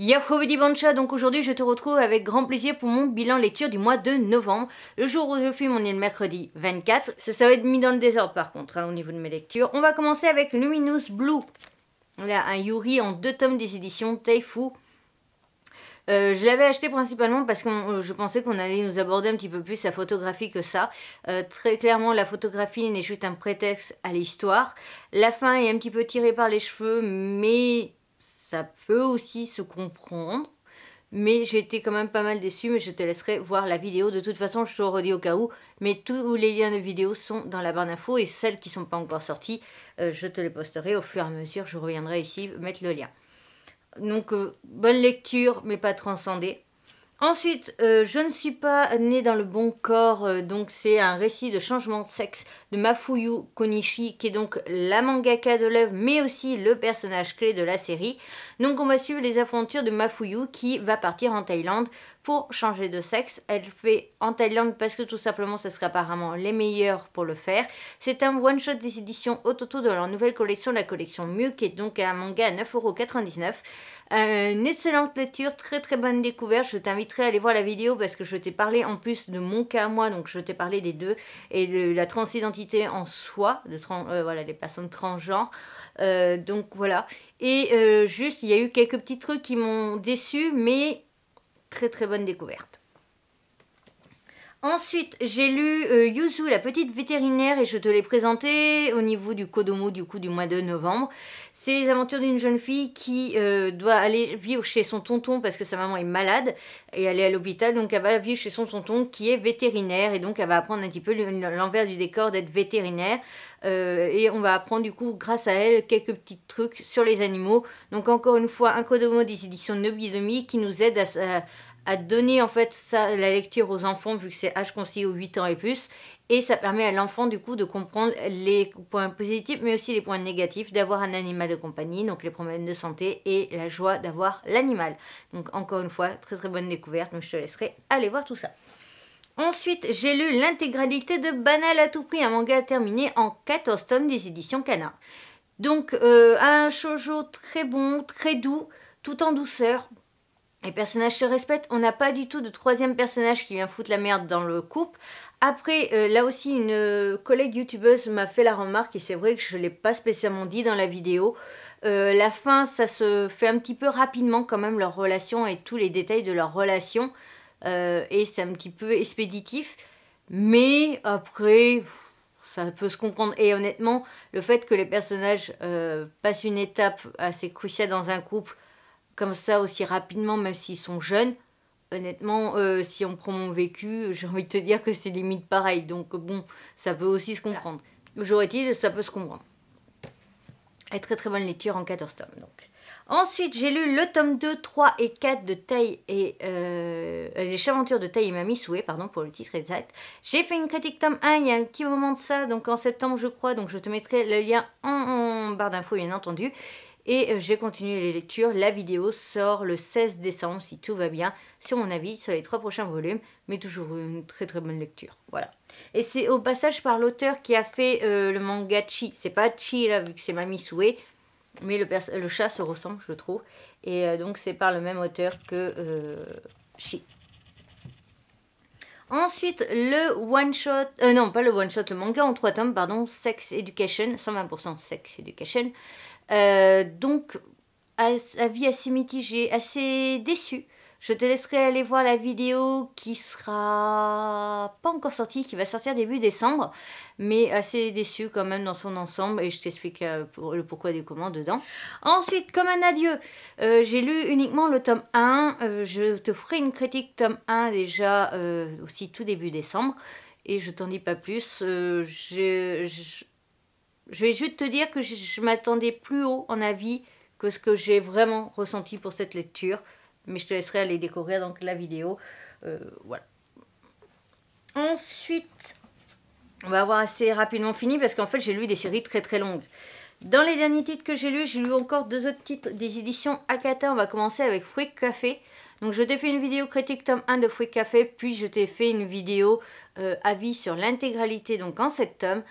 Yahobedi Bancha, donc aujourd'hui je te retrouve avec grand plaisir pour mon bilan lecture du mois de novembre. Le jour où je filme, on est le mercredi 24. Ça, ça va être mis dans le désordre par contre, hein, au niveau de mes lectures. On va commencer avec Luminous Blue. Là, un Yuri en deux tomes des éditions Taifu. Euh, je l'avais acheté principalement parce que euh, je pensais qu'on allait nous aborder un petit peu plus la photographie que ça. Euh, très clairement, la photographie n'est juste un prétexte à l'histoire. La fin est un petit peu tirée par les cheveux, mais ça peut aussi se comprendre. Mais j'ai été quand même pas mal déçue, mais je te laisserai voir la vidéo. De toute façon, je te redis au cas où. Mais tous les liens de vidéos sont dans la barre d'infos et celles qui sont pas encore sorties, euh, je te les posterai au fur et à mesure. Je reviendrai ici mettre le lien. Donc, euh, bonne lecture, mais pas transcendée. Ensuite, euh, Je ne suis pas née dans le bon corps, euh, donc c'est un récit de changement de sexe de Mafuyu Konishi, qui est donc la mangaka de l'œuvre, mais aussi le personnage clé de la série. Donc on va suivre les aventures de Mafuyu qui va partir en Thaïlande pour changer de sexe. Elle fait en Thaïlande parce que tout simplement ce serait apparemment les meilleurs pour le faire. C'est un one-shot des éditions Ototo de leur nouvelle collection, la collection Mew, qui est donc un manga à 9,99€. Euh, une excellente lecture, très très bonne découverte. Je t'inviterai à aller voir la vidéo parce que je t'ai parlé en plus de mon cas à moi, donc je t'ai parlé des deux et de la transidentité en soi, de euh, voilà, les personnes transgenres. Euh, donc voilà. Et juste, il y a eu quelques petits trucs qui m'ont déçu, mais très très bonne découverte. Ensuite, j'ai lu euh, Yuzu, la petite vétérinaire, et je te l'ai présenté au niveau du Kodomo du coup du mois de novembre. C'est les aventures d'une jeune fille qui euh, doit aller vivre chez son tonton parce que sa maman est malade et elle est à l'hôpital, donc elle va vivre chez son tonton qui est vétérinaire et donc elle va apprendre un petit peu l'envers du décor d'être vétérinaire. Euh, et on va apprendre du coup grâce à elle quelques petits trucs sur les animaux. Donc encore une fois un Kodomo des éditions Nobidomi qui nous aide à, à donner en fait ça, la lecture aux enfants vu que c'est âge conseillé aux 8 ans et plus et ça permet à l'enfant du coup de comprendre les points positifs mais aussi les points négatifs d'avoir un animal de compagnie donc les problèmes de santé et la joie d'avoir l'animal donc encore une fois très très bonne découverte donc je te laisserai aller voir tout ça Ensuite, j'ai lu l'intégralité de Banal à tout prix, un manga terminé en 14 tomes des éditions Cana. Donc, euh, un shoujo très bon, très doux, tout en douceur, les personnages se respectent, on n'a pas du tout de troisième personnage qui vient foutre la merde dans le couple. Après, euh, là aussi, une euh, collègue youtubeuse m'a fait la remarque, et c'est vrai que je ne l'ai pas spécialement dit dans la vidéo, euh, la fin, ça se fait un petit peu rapidement quand même, leur relation et tous les détails de leur relation, et c'est un petit peu expéditif, mais après, ça peut se comprendre. Et honnêtement, le fait que les personnages passent une étape assez cruciale dans un couple, comme ça aussi rapidement, même s'ils sont jeunes. Honnêtement, euh, si on prend mon vécu, j'ai envie de te dire que c'est limite pareil. Donc euh, bon, ça peut aussi se comprendre. J'aurais dit, ça peut se comprendre. Et très très bonne lecture en 14 tomes. Donc. Ensuite, j'ai lu le tome 2, 3 et 4 de Taille et... Euh, les Chaventures de Taille et Mamie pardon pour le titre exact. J'ai fait une critique tome 1 il y a un petit moment de ça, donc en septembre je crois, donc je te mettrai le lien en, en barre d'infos bien entendu. Et euh, j'ai continué les lectures. La vidéo sort le 16 décembre, si tout va bien, sur mon avis, sur les trois prochains volumes. Mais toujours une très très bonne lecture. Voilà. Et c'est au passage par l'auteur qui a fait euh, le manga Chi. C'est pas Chi là, vu que c'est Mamie Mais le, chat se ressemble, je trouve. Et euh, donc c'est par le même auteur que Chi. Ensuite, le one-shot, non pas le one-shot, le manga en trois tomes, pardon, Sex Education, 120% Sex Education, euh, donc, avis assez mitigé, assez déçu. Je te laisserai aller voir la vidéo qui sera pas encore sortie, qui va sortir début décembre, mais assez déçu quand même dans son ensemble et je t'explique euh, le pourquoi du comment dedans. Ensuite, comme un adieu, euh, j'ai lu uniquement le tome 1. je te ferai une critique tome 1 déjà aussi tout début décembre et je t'en dis pas plus. je, je vais juste te dire que je, m'attendais plus haut en avis que ce que j'ai vraiment ressenti pour cette lecture. Mais je te laisserai aller découvrir donc la vidéo. Euh, voilà. Ensuite, on va avoir assez rapidement fini parce qu'en fait j'ai lu des séries très très longues. Dans les derniers titres que j'ai lus, j'ai lu encore deux autres titres des éditions Akata. On va commencer avec Fruit Café. Donc je t'ai fait une vidéo critique tome 1 de Fruit Café, puis je t'ai fait une vidéo euh, avis sur l'intégralité, donc en sept tomes.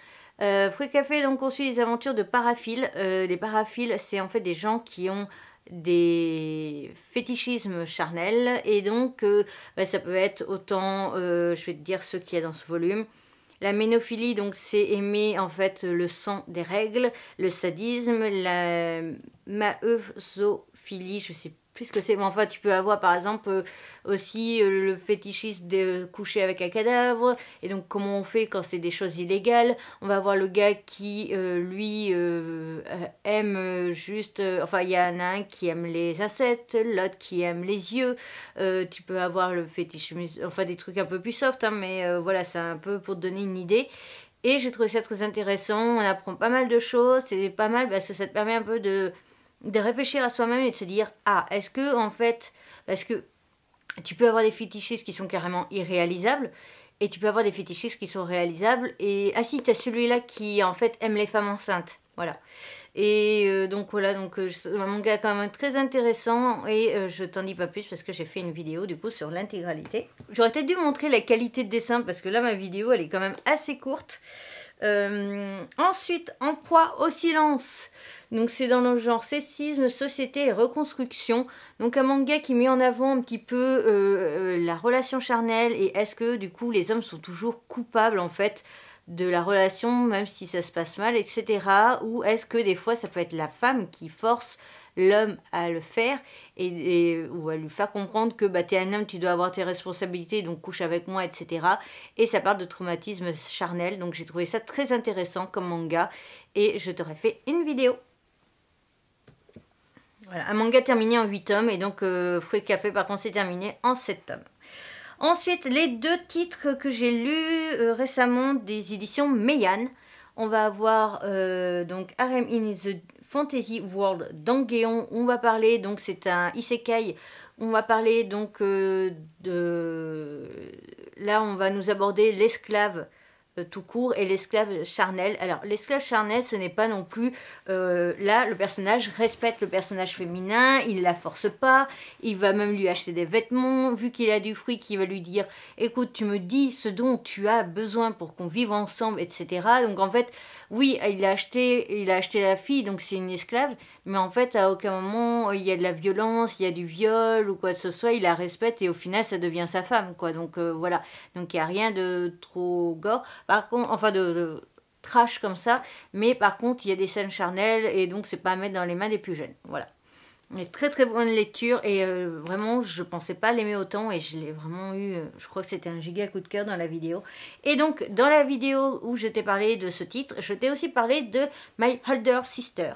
Euh, Fruit Café, donc, on suit les aventures de paraphiles. Euh, les paraphiles, c'est en fait des gens qui ont des fétichismes charnels. Et donc, euh, bah, ça peut être autant, je vais te dire ce qu'il y a dans ce volume. La ménophilie, donc, c'est aimer en fait le sang des règles, le sadisme, la maeusophilie, je sais Puisque c'est. Enfin, tu peux avoir par exemple euh, aussi euh, le fétichisme de coucher avec un cadavre. Et donc, comment on fait quand c'est des choses illégales On va voir le gars qui, euh, lui, aime juste. enfin, il y en a un qui aime les insectes, l'autre qui aime les yeux. tu peux avoir le fétichisme. Enfin, des trucs un peu plus soft, hein, mais voilà, c'est un peu pour te donner une idée. Et j'ai trouvé ça très intéressant. On apprend pas mal de choses. C'est pas mal parce que ça te permet un peu de de réfléchir à soi-même et de se dire ah est-ce que en fait parce que tu peux avoir des fétichistes qui sont carrément irréalisables et tu peux avoir des fétichistes qui sont réalisables et ah si t'as celui-là qui en fait aime les femmes enceintes voilà et euh, donc voilà donc euh, mon gars quand même très intéressant et euh, je t'en dis pas plus parce que j'ai fait une vidéo du coup sur l'intégralité j'aurais peut-être dû montrer la qualité de dessin parce que là ma vidéo elle est quand même assez courte euh, ensuite, en au silence. Donc c'est dans le genre sexisme, société et reconstruction. Donc un manga qui met en avant un petit peu euh, euh, la relation charnelle et est-ce que du coup les hommes sont toujours coupables en fait de la relation même si ça se passe mal, etc. Ou est-ce que des fois ça peut être la femme qui force l'homme à le faire et, ou à lui faire comprendre que bah, tu es un homme, tu dois avoir tes responsabilités, donc couche avec moi, etc. Et ça parle de traumatisme charnel, donc j'ai trouvé ça très intéressant comme manga et je t'aurais fait une vidéo. Voilà, un manga terminé en 8 tomes et donc euh, Fruit Café par contre c'est terminé en 7 tomes. Ensuite, les deux titres que j'ai lus euh, récemment des éditions meyan On va avoir euh, donc Harem in the Fantasy World d'Angeon. On va parler, donc c'est un isekai, on va parler donc euh, de... Là on va nous aborder l'esclave euh, tout court et l'esclave charnel. Alors l'esclave charnel, ce n'est pas non plus euh, là le personnage respecte le personnage féminin, il la force pas, il va même lui acheter des vêtements, vu qu'il a du fruit, qui va lui dire écoute tu me dis ce dont tu as besoin pour qu'on vive ensemble, etc. Donc en fait oui il a acheté il a acheté la fille donc c'est une esclave, mais en fait à aucun moment euh, il y a de la violence, il y a du viol ou quoi que ce soit, il la respecte et au final ça devient sa femme quoi. Donc voilà donc il n'y a rien de trop gore par contre, enfin de, trash comme ça, mais par contre il y a des scènes charnelles et donc c'est pas à mettre dans les mains des plus jeunes. Voilà. Mais très très bonne lecture et euh, vraiment je pensais pas l'aimer autant et je l'ai vraiment eu, euh, je crois que c'était un giga coup de cœur dans la vidéo. Et donc dans la vidéo où je t'ai parlé de ce titre, je t'ai aussi parlé de My Holder Sister.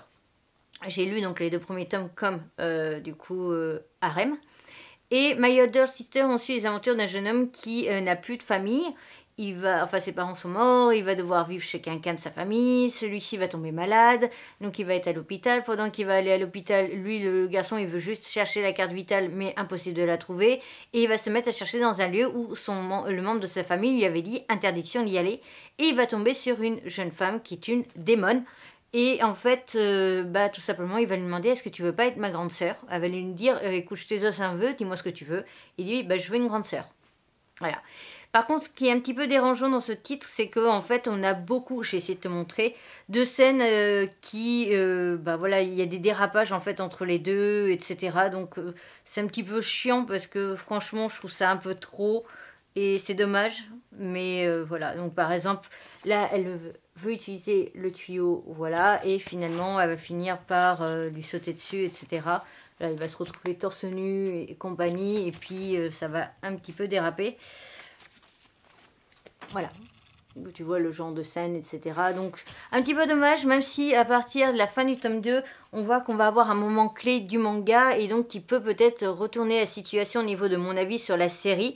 J'ai lu donc les deux premiers tomes comme euh, du coup Harem et My Other Sister, on suit les aventures d'un jeune homme qui euh, n'a plus de famille. Il va, enfin ses parents sont morts, il va devoir vivre chez quelqu'un de sa famille, celui-ci va tomber malade, donc il va être à l'hôpital. Pendant qu'il va aller à l'hôpital, lui le garçon il veut juste chercher la carte vitale mais impossible de la trouver et il va se mettre à chercher dans un lieu où le membre de sa famille lui avait dit interdiction d'y aller et il va tomber sur une jeune femme qui est une démone et en fait, euh, bah, tout simplement, il va lui demander est-ce que tu veux pas être ma grande sœur Elle va lui dire euh, écoute, je t'ai un vœu, dis-moi ce que tu veux. Il dit bah, je veux une grande sœur. Voilà. Par contre, ce qui est un petit peu dérangeant dans ce titre, c'est qu'en fait, on a beaucoup, j'ai essayé de te montrer, de scènes euh, qui, bah voilà, il y a des dérapages en fait entre les deux, etc. Donc, c'est un petit peu chiant parce que franchement, je trouve ça un peu trop. Et c'est dommage, mais euh, voilà. Donc par exemple, là, elle veut utiliser le tuyau, voilà, et finalement, elle va finir par euh, lui sauter dessus, etc. Là, il va se retrouver torse nu et compagnie, et puis euh, ça va un petit peu déraper. Voilà. Tu vois le genre de scène, etc. Donc, un petit peu dommage, même si à partir de la fin du tome 2, on voit qu'on va avoir un moment clé du manga, et donc qui peut peut-être retourner la situation au niveau de mon avis sur la série.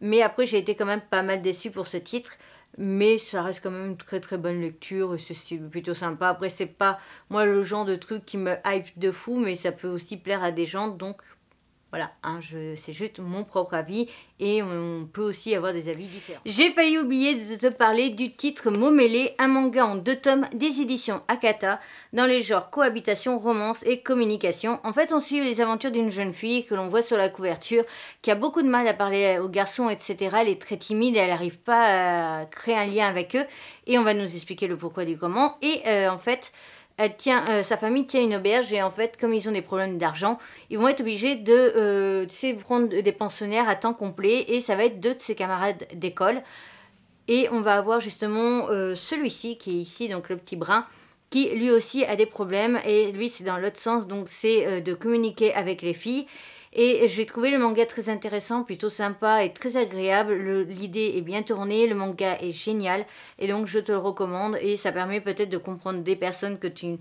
Mais après, j'ai été quand même pas mal déçue pour ce titre. Mais ça reste quand même une très très bonne lecture. C'est plutôt sympa. Après, c'est pas moi le genre de truc qui me hype de fou, mais ça peut aussi plaire à des gens. Donc voilà, hein, c'est juste mon propre avis et on peut aussi avoir des avis différents. J'ai failli oublier de te parler du titre Momélé, un manga en deux tomes des éditions Akata dans les genres cohabitation, romance et communication. En fait, on suit les aventures d'une jeune fille que l'on voit sur la couverture qui a beaucoup de mal à parler aux garçons, etc. Elle est très timide et elle n'arrive pas à créer un lien avec eux et on va nous expliquer le pourquoi du comment. Et euh, en fait, elle tient, euh, sa famille tient une auberge et en fait, comme ils ont des problèmes d'argent, ils vont être obligés de euh, prendre des pensionnaires à temps complet et ça va être deux de ses camarades d'école. Et on va avoir justement euh, celui-ci qui est ici, donc le petit brun, qui lui aussi a des problèmes et lui c'est dans l'autre sens, donc c'est de communiquer avec les filles. Et j'ai trouvé le manga très intéressant, plutôt sympa et très agréable. L'idée est bien tournée, le manga est génial. Et donc je te le recommande. Et ça permet peut-être de comprendre des personnes que tu...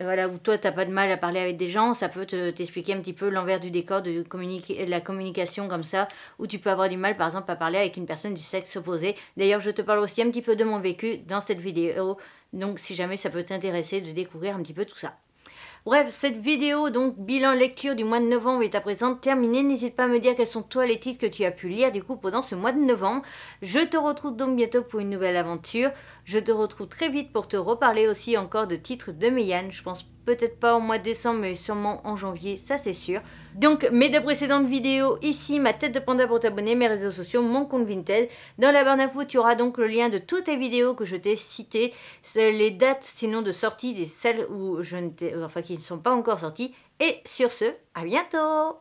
Euh, voilà, où toi t'as pas de mal à parler avec des gens, ça peut t'expliquer un petit peu l'envers du décor de, de, la communication comme ça, où tu peux avoir du mal par exemple à parler avec une personne du sexe opposé. D'ailleurs, je te parle aussi un petit peu de mon vécu dans cette vidéo, donc si jamais ça peut t'intéresser de découvrir un petit peu tout ça. Bref, cette vidéo, donc bilan lecture du mois de novembre est à présent terminée. N'hésite pas à me dire quels sont toi les titres que tu as pu lire du coup pendant ce mois de novembre. Je te retrouve donc bientôt pour une nouvelle aventure. Je te retrouve très vite pour te reparler aussi encore de titres de Meyane. Je pense peut-être pas au mois de décembre, mais sûrement en janvier, ça c'est sûr. Donc mes deux précédentes vidéos, ici ma tête de panda pour t'abonner, mes réseaux sociaux, mon compte Vinted. Dans la barre d'infos, tu auras donc le lien de toutes les vidéos que je t'ai citées, les dates sinon de sortie des celles où je ne enfin, qui ne sont pas encore sorties. Et sur ce, à bientôt